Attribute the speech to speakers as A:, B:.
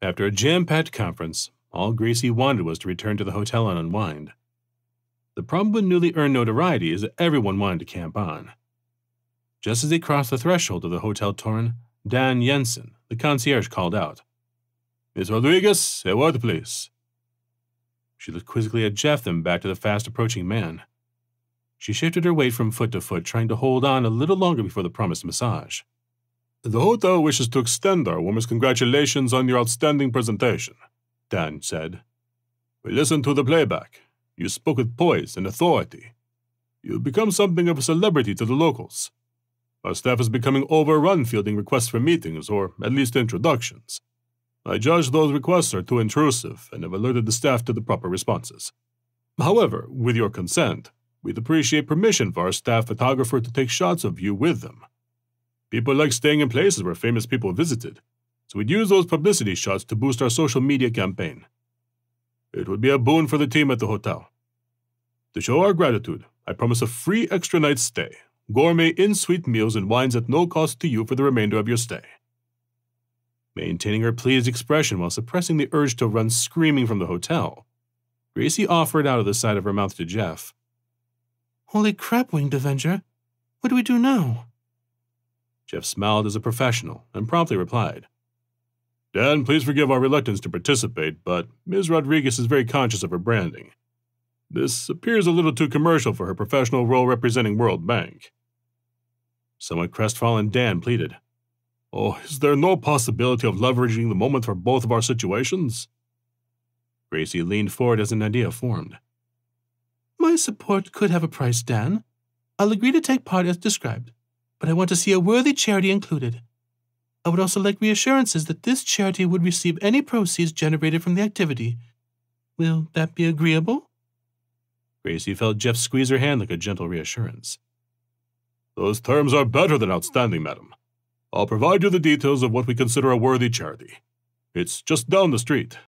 A: After a jam-packed conference, all Gracie wanted was to return to the hotel and unwind. The problem with newly earned notoriety is that everyone wanted to camp on. Just as they crossed the threshold of the Hotel Torn, Dan Jensen, the concierge, called out, Miss Rodriguez, a word, please. She looked quizzically at Jeff, then back to the fast approaching man. She shifted her weight from foot to foot, trying to hold on a little longer before the promised massage. The hotel wishes to extend our warmest congratulations on your outstanding presentation, Dan said. We listened to the playback. You spoke with poise and authority. You've become something of a celebrity to the locals. Our staff is becoming overrun fielding requests for meetings, or at least introductions. I judge those requests are too intrusive and have alerted the staff to the proper responses. However, with your consent, we'd appreciate permission for our staff photographer to take shots of you with them. People like staying in places where famous people visited, so we'd use those publicity shots to boost our social media campaign. It would be a boon for the team at the hotel. To show our gratitude, I promise a free extra night's stay, gourmet in-suite meals and wines at no cost to you for the remainder of your stay. Maintaining her pleased expression while suppressing the urge to run screaming from the hotel, Gracie offered out of the side of her mouth to Jeff.
B: Holy crap, Winged Avenger. What do we do now?
A: Jeff smiled as a professional and promptly replied, Dan, please forgive our reluctance to participate, but Ms. Rodriguez is very conscious of her branding. This appears a little too commercial for her professional role representing World Bank. Somewhat crestfallen, Dan pleaded, Oh, is there no possibility of leveraging the moment for both of our situations? Gracie leaned forward as an idea formed.
B: My support could have a price, Dan. I'll agree to take part as described, but I want to see a worthy charity included. I would also like reassurances that this charity would receive any proceeds generated from the activity. Will that be agreeable?
A: Gracie felt Jeff squeeze her hand like a gentle reassurance. Those terms are better than outstanding, madam. I'll provide you the details of what we consider a worthy charity. It's just down the street,